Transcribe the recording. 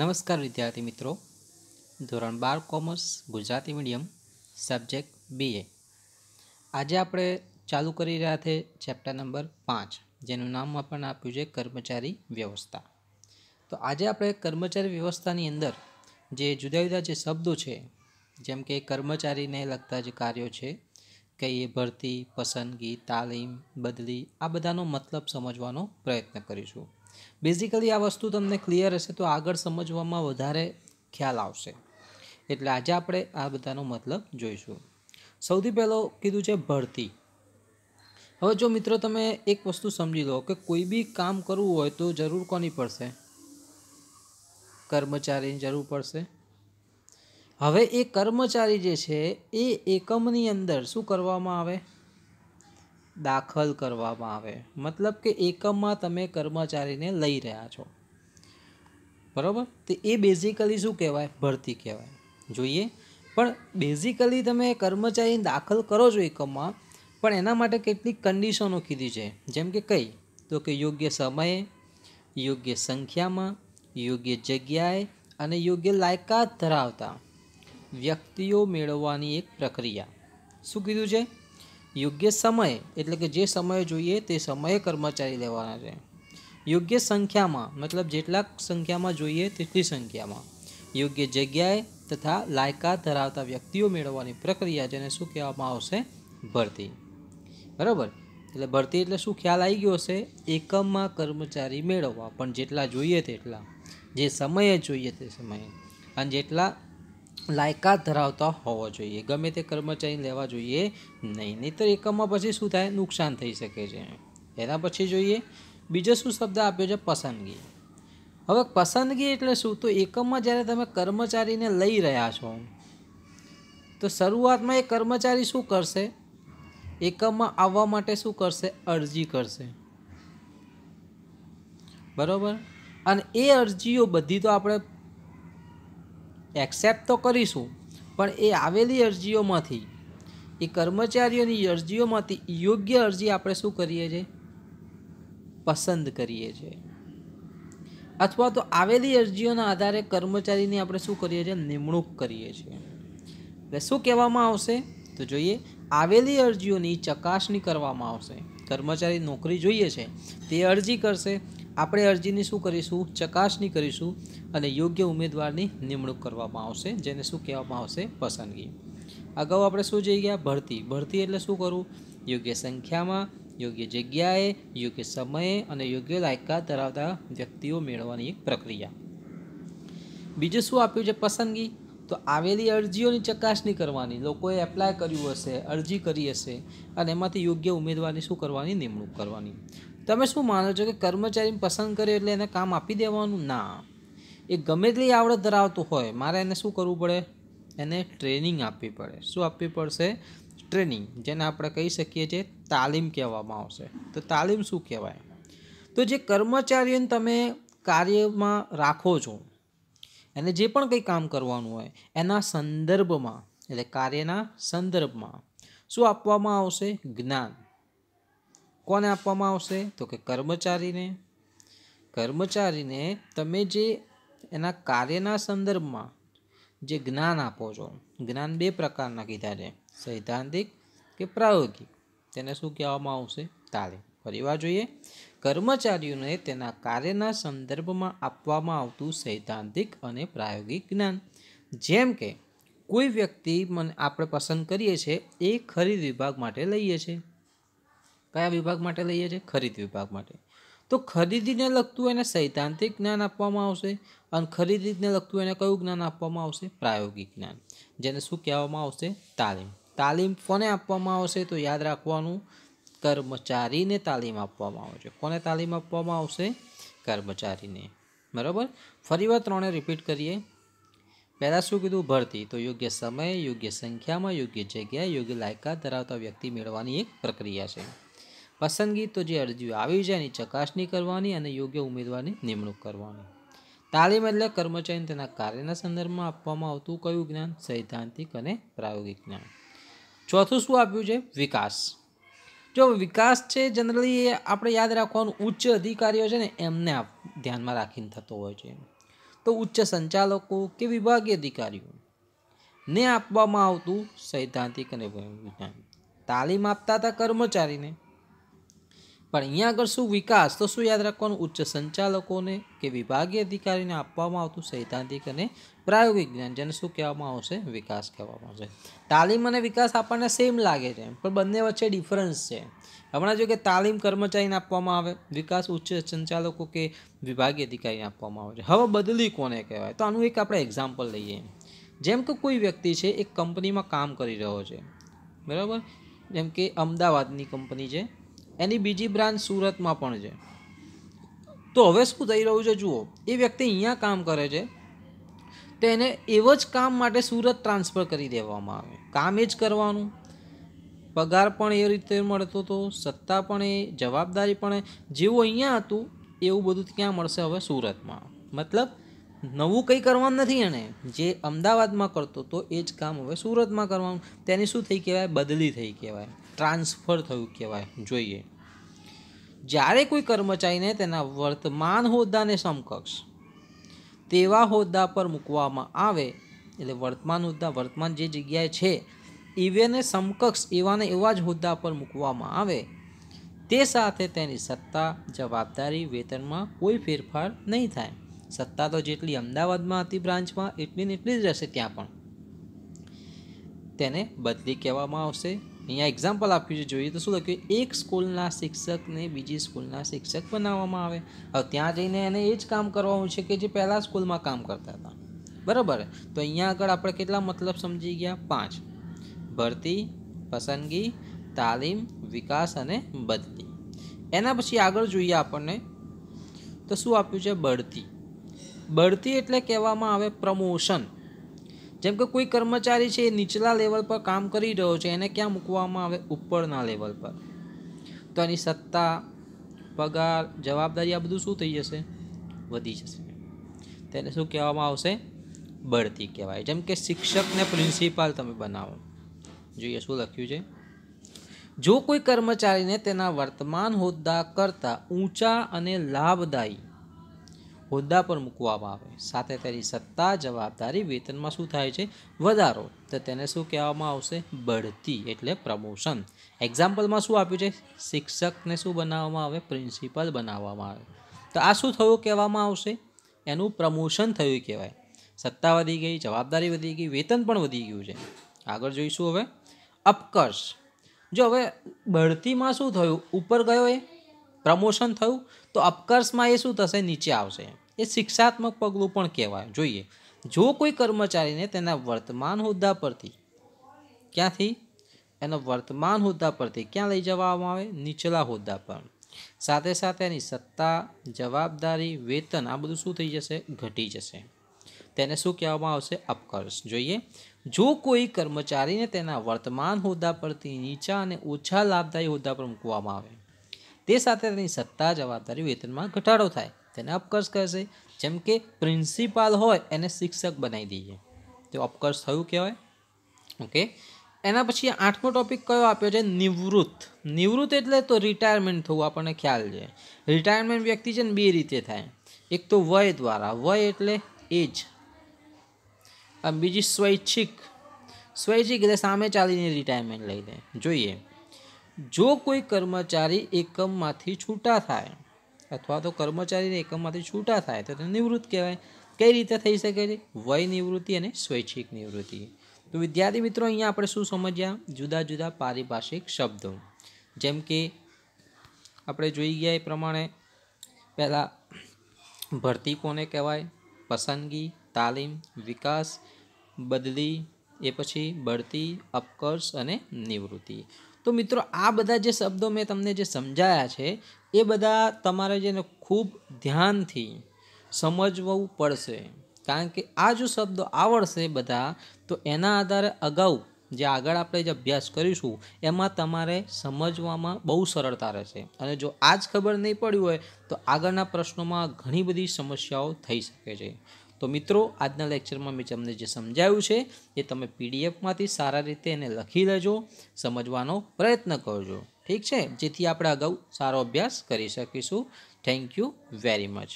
નમસ્કાર વિદ્યાર્થી મિત્રો ધોરણ બાર commerce Gujarati medium subject B A આજે આપણે ચાલુ કરી રહ્યા છે ચેપ્ટર નંબર પાંચ જેનું નામ પણ આપ્યું છે કર્મચારી વ્યવસ્થા તો આજે આપણે કર્મચારી વ્યવસ્થાની અંદર જે જુદા જુદા જે શબ્દો છે જેમ કે કર્મચારીને લગતા જે કાર્યો છે કે એ ભરતી પસંદગી તાલીમ બદલી આ બધાનો મતલબ સમજવાનો પ્રયત્ન કરીશું બેઝિકલી આ વસ્તુ તમને ક્લિયર હશે તો આગળ સમજવામાં વધારે ખ્યાલ આવશે એટલે આજે આપણે આ બધાનો મતલબ જોઈશું સૌથી પહેલો કીધું છે ભરતી હવે જો મિત્રો તમે એક વસ્તુ સમજી લો કે કોઈ બી કામ કરવું હોય તો જરૂર કોની પડશે કર્મચારીની જરૂર પડશે હવે એ કર્મચારી જે છે એ એકમની અંદર શું કરવામાં આવે દાખલ કરવામાં આવે મતલબ કે એકમમાં તમે કર્મચારીને લઈ રહ્યા છો બરાબર તો એ બેઝિકલી શું કહેવાય ભરતી કહેવાય જોઈએ પણ બેઝિકલી તમે કર્મચારીને દાખલ કરો છો એકમમાં પણ એના માટે કેટલીક કન્ડિશનો કીધી છે જેમ કે કઈ તો કે યોગ્ય સમયે યોગ્ય સંખ્યામાં યોગ્ય જગ્યાએ અને યોગ્ય લાયકાત ધરાવતા વ્યક્તિઓ મેળવવાની એક પ્રક્રિયા શું કીધું છે યોગ્ય સમય એટલે કે જે સમયે જોઈએ તે સમયે કર્મચારી લેવાના છે યોગ્ય સંખ્યામાં મતલબ જેટલા સંખ્યામાં જોઈએ તેટલી સંખ્યામાં યોગ્ય જગ્યાએ તથા લાયકાત ધરાવતા વ્યક્તિઓ મેળવવાની પ્રક્રિયા જેને શું કહેવામાં આવશે ભરતી બરાબર એટલે ભરતી એટલે શું ખ્યાલ આવી ગયો હશે એકમમાં કર્મચારી મેળવવા પણ જેટલા જોઈએ તેટલા જે સમયે જોઈએ તે સમયે અને જેટલા લાયકાત ધરાવતા હોવો જોઈએ ગમે તે કર્મચારી લેવા જોઈએ નહીં નહીંતર એકમમાં પછી શું થાય નુકસાન થઈ શકે છે એના પછી જોઈએ બીજો શું શબ્દ આપ્યો છે પસંદગી હવે પસંદગી એટલે શું તો એકમમાં જ્યારે તમે કર્મચારીને લઈ રહ્યા છો તો શરૂઆતમાં એ કર્મચારી શું કરશે એકમમાં આવવા માટે શું કરશે અરજી કરશે બરાબર અને એ અરજીઓ બધી તો આપણે એક્સેપ્ટ તો કરીશું પણ એ આવેલી અરજીઓમાંથી એ કર્મચારીઓની અરજીઓમાંથી યોગ્ય અરજી આપણે શું કરીએ છીએ પસંદ કરીએ છીએ અથવા તો આવેલી અરજીઓના આધારે કર્મચારીની આપણે શું કરીએ છીએ નિમણૂક કરીએ છીએ એટલે શું કહેવામાં આવશે તો જોઈએ આવેલી અરજીઓની ચકાસણી કરવામાં આવશે કર્મચારી નોકરી જોઈએ છે તે અરજી કરશે આપણે અરજીની શું કરીશું ચકાસણી કરીશું અને યોગ્ય ઉમેદવારની નિમણૂક કરવામાં આવશે જેને શું કહેવામાં આવશે પસંદગી અગાઉ આપણે શું જઈ ગયા ભરતી ભરતી એટલે શું કરવું યોગ્ય સંખ્યામાં યોગ્ય જગ્યાએ યોગ્ય સમયે અને યોગ્ય લાયકાત ધરાવતા વ્યક્તિઓ મેળવવાની એક પ્રક્રિયા બીજું શું આપ્યું છે પસંદગી તો આવેલી અરજીઓની ચકાસણી કરવાની લોકોએ એપ્લાય કર્યું હશે અરજી કરી હશે અને એમાંથી યોગ્ય ઉમેદવારની શું કરવાની નિમણૂક કરવાની તમે શું માનો છો કે કર્મચારીને પસંદ કરે એટલે એને કામ આપી દેવાનું ના એ ગમે તેટલી આવડત ધરાવતું હોય મારે એને શું કરવું પડે એને ટ્રેનિંગ આપવી પડે શું આપવી પડશે ટ્રેનિંગ જેને આપણે કહી શકીએ છીએ તાલીમ કહેવામાં આવશે તો તાલીમ શું કહેવાય તો જે કર્મચારીઓને તમે કાર્યમાં રાખો છો એને જે પણ કંઈ કામ કરવાનું હોય એના સંદર્ભમાં એટલે કાર્યના સંદર્ભમાં શું આપવામાં આવશે જ્ઞાન કોને આપવામાં આવશે તો કે કર્મચારીને કર્મચારીને તમે જે એના કાર્યના સંદર્ભમાં જે જ્ઞાન આપો છો જ્ઞાન બે પ્રકારના કીધા છે સૈદ્ધાંતિક કે પ્રાયોગિક તેને શું કહેવામાં આવશે તાલીમ ફરીવાર જોઈએ કર્મચારીઓને તેના કાર્યના સંદર્ભમાં આપવામાં આવતું સૈદ્ધાંતિક અને પ્રાયોગિક જ્ઞાન જેમ કે કોઈ વ્યક્તિ મને આપણે પસંદ કરીએ છીએ એ ખરીદ વિભાગ માટે લઈએ છીએ કયા વિભાગ માટે લઈએ છીએ ખરીદ વિભાગ માટે તો ખરીદીને લગતું એને સૈદ્ધાંતિક જ્ઞાન આપવામાં આવશે અને ખરીદીને લગતું એને કયું જ્ઞાન આપવામાં આવશે પ્રાયોગિક જ્ઞાન જેને શું કહેવામાં આવશે તાલીમ તાલીમ કોને આપવામાં આવશે તો યાદ રાખવાનું કર્મચારીને તાલીમ આપવામાં આવશે કોને તાલીમ આપવામાં આવશે કર્મચારીને બરાબર ફરી વાર ત્રણે રિપીટ કરીએ પહેલાં શું કીધું ભરતી તો યોગ્ય સમય યોગ્ય સંખ્યામાં યોગ્ય જગ્યાએ યોગ્ય લાયકાત ધરાવતા વ્યક્તિ મેળવવાની એક પ્રક્રિયા છે પસંદગી તો જે અરજીઓ આવી જાય એની ચકાસણી કરવાની અને યોગ્ય ઉમેદવારની નિમણૂક કરવાની તાલીમ એટલે કર્મચારીને તેના કાર્યના સંદર્ભમાં આપવામાં આવતું કયું જ્ઞાન સૈદ્ધાંતિક અને પ્રાયોગિક જ્ઞાન ચોથું શું આપ્યું છે વિકાસ જો વિકાસ છે જનરલી આપણે યાદ રાખવાનું ઉચ્ચ અધિકારીઓ છે ને એમને ધ્યાનમાં રાખીને થતો હોય છે તો ઉચ્ચ સંચાલકો કે વિભાગીય અધિકારીઓ ને આપવામાં આવતું સૈદ્ધાંતિક અને વિજ્ઞાન તાલીમ આપતા હતા કર્મચારીને પણ અહીંયા આગળ શું વિકાસ તો શું યાદ રાખવાનું ઉચ્ચ સંચાલકોને કે વિભાગીય અધિકારીને આપવામાં આવતું સૈદ્ધાંતિક અને પ્રાયોગિક જ્ઞાન જેને શું કહેવામાં આવશે વિકાસ કહેવામાં આવશે તાલીમ અને વિકાસ આપણને સેમ લાગે છે પણ બંને વચ્ચે ડિફરન્સ છે હમણાં જો કે તાલીમ કર્મચારીને આપવામાં આવે વિકાસ ઉચ્ચ સંચાલકો કે વિભાગીય અધિકારીને આપવામાં આવે છે હવે બદલી કોને કહેવાય તો આનું એક આપણે એક્ઝામ્પલ લઈએ જેમ કે કોઈ વ્યક્તિ છે એક કંપનીમાં કામ કરી રહ્યો છે બરાબર જેમ કે અમદાવાદની કંપની છે એની બીજી બ્રાન્ચ સુરતમાં પણ છે તો હવે શું થઈ રહ્યું છે જુઓ એ વ્યક્તિ અહીંયા કામ કરે છે તેને એવો જ કામ માટે સુરત ટ્રાન્સફર કરી દેવામાં આવે કામ એ જ કરવાનું પગાર પણ એ રીતે મળતો હતો સત્તા પણ એ જવાબદારી પણ જેવું અહીંયા હતું એવું બધું ક્યાં મળશે હવે સુરતમાં મતલબ નવું કંઈ કરવાનું નથી એને જે અમદાવાદમાં કરતો હતો એ જ કામ હવે સુરતમાં કરવાનું તેની શું થઈ કહેવાય બદલી થઈ કહેવાય ટ્રાન્સફર થયું કહેવાય જોઈએ જ્યારે કોઈ કર્મચારીને તેના વર્તમાન હોદ્દાને સમકક્ષ તેવા હોદ્દા પર મૂકવામાં આવે એટલે વર્તમાન હોદ્દા વર્તમાન જે જગ્યાએ છે એવાને સમકક્ષ એવાને એવા જ હોદ્દા પર મૂકવામાં આવે તે સાથે તેની સત્તા જવાબદારી વેતનમાં કોઈ ફેરફાર નહીં થાય સત્તા તો જેટલી અમદાવાદમાં હતી બ્રાન્ચમાં એટલી ને એટલી જ રહેશે ત્યાં પણ તેને બદલી કહેવામાં આવશે અહીંયા એક્ઝામ્પલ આપ્યું છે જોઈએ તો શું લખ્યું એક સ્કૂલના શિક્ષકને બીજી સ્કૂલના શિક્ષક બનાવવામાં આવે હવે ત્યાં જઈને એને એ જ કામ કરવાનું છે કે જે પહેલાં સ્કૂલમાં કામ કરતા હતા બરાબર તો અહીંયા આગળ આપણે કેટલા મતલબ સમજી ગયા પાંચ ભરતી પસંદગી તાલીમ વિકાસ અને બદલી એના પછી આગળ જોઈએ આપણને તો શું આપ્યું છે બઢતી બઢતી એટલે કહેવામાં આવે પ્રમોશન જેમ કે કોઈ કર્મચારી છે એ નીચલા લેવલ પર કામ કરી રહ્યો છે એને ક્યાં મૂકવામાં આવે ઉપરના લેવલ પર તો એની સત્તા પગાર જવાબદારી આ બધું શું થઈ જશે વધી જશે તેને શું કહેવામાં આવશે બળતી કહેવાય જેમ કે શિક્ષકને પ્રિન્સિપાલ તમે બનાવો જોઈએ શું લખ્યું છે જો કોઈ કર્મચારીને તેના વર્તમાન હોદ્દા કરતાં ઊંચા અને લાભદાયી હોદ્દા પર મૂકવામાં આવે સાથે તેની સત્તા જવાબદારી વેતનમાં શું થાય છે વધારો તો તેને શું કહેવામાં આવશે બઢતી એટલે પ્રમોશન એક્ઝામ્પલમાં શું આપ્યું છે શિક્ષકને શું બનાવવામાં આવે પ્રિન્સિપલ બનાવવામાં આવે તો આ શું થયું કહેવામાં આવશે એનું પ્રમોશન થયું કહેવાય સત્તા વધી ગઈ જવાબદારી વધી ગઈ વેતન પણ વધી ગયું છે આગળ જોઈશું હવે અપકર્ષ જો હવે બઢતીમાં શું થયું ઉપર ગયો એ પ્રમોશન થયું તો અપકર્ષમાં એ શું થશે નીચે આવશે એ શિક્ષાત્મક પગલું પણ કહેવાય જોઈએ જો કોઈ કર્મચારીને તેના વર્તમાન હોદ્દા પરથી ક્યાંથી એનો વર્તમાન હોદ્દા પરથી ક્યાં લઈ જવામાં આવે નીચલા હોદ્દા પર સાથે સાથે એની સત્તા જવાબદારી વેતન આ બધું શું થઈ જશે ઘટી જશે તેને શું કહેવામાં આવશે અપકર્ષ જોઈએ જો કોઈ કર્મચારીને તેના વર્તમાન હોદ્દા પરથી નીચા અને ઓછા લાભદાયી હોદ્દા પર મૂકવામાં આવે તે સાથે તેની સત્તા જવાબદારી વેતનમાં ઘટાડો થાય તેને અપકર્ષ કહેશે જેમ કે પ્રિન્સિપાલ હોય એને શિક્ષક બનાવી દઈએ તો અપકર્ષ થયું કહેવાય ઓકે એના પછી આઠમો ટોપિક કયો આપ્યો છે નિવૃત્ત નિવૃત્ત એટલે તો રિટાયરમેન્ટ થવું આપણને ખ્યાલ છે રિટાયરમેન્ટ વ્યક્તિ છે ને બે રીતે થાય એક તો વય દ્વારા વય એટલે એજ બીજી સ્વૈચ્છિક સ્વૈચ્છિક એટલે સામે ચાલીને રિટાયરમેન્ટ લઈ લે જોઈએ જો કોઈ કર્મચારી એકમમાંથી છૂટા થાય અથવા તો કર્મચારીને એકમમાંથી છૂટા થાય તો તેને નિવૃત્ત કહેવાય કઈ રીતે થઈ શકે છે વય નિવૃત્તિ અને સ્વૈચ્છિક નિવૃત્તિ તો વિદ્યાર્થી મિત્રો અહીંયા આપણે શું સમજ્યા જુદા જુદા પારિભાષિક શબ્દો જેમ કે આપણે જોઈ ગયા એ પ્રમાણે પહેલાં ભરતી કોને કહેવાય પસંદગી તાલીમ વિકાસ બદલી એ પછી બઢતી અપકર્ષ અને નિવૃત્તિ તો મિત્રો આ બધા જે શબ્દો મેં તમને જે સમજાયા છે એ બધા તમારે જેને ખૂબ ધ્યાનથી સમજવું પડશે કારણ કે આ જો શબ્દો આવડશે બધા તો એના આધારે અગાઉ જે આગળ આપણે જે અભ્યાસ કરીશું એમાં તમારે સમજવામાં બહુ સરળતા રહેશે અને જો આ જ ખબર નહીં પડી હોય તો આગળના પ્રશ્નોમાં ઘણી બધી સમસ્યાઓ થઈ શકે છે તો મિત્રો આજના લેક્ચરમાં મેં તમને જે સમજાયું છે એ તમે પીડીએફમાંથી સારા રીતે એને લખી લેજો સમજવાનો પ્રયત્ન કરજો ઠીક છે જેથી આપણે અગાઉ સારો અભ્યાસ કરી શકીશું થેન્ક યુ વેરી મચ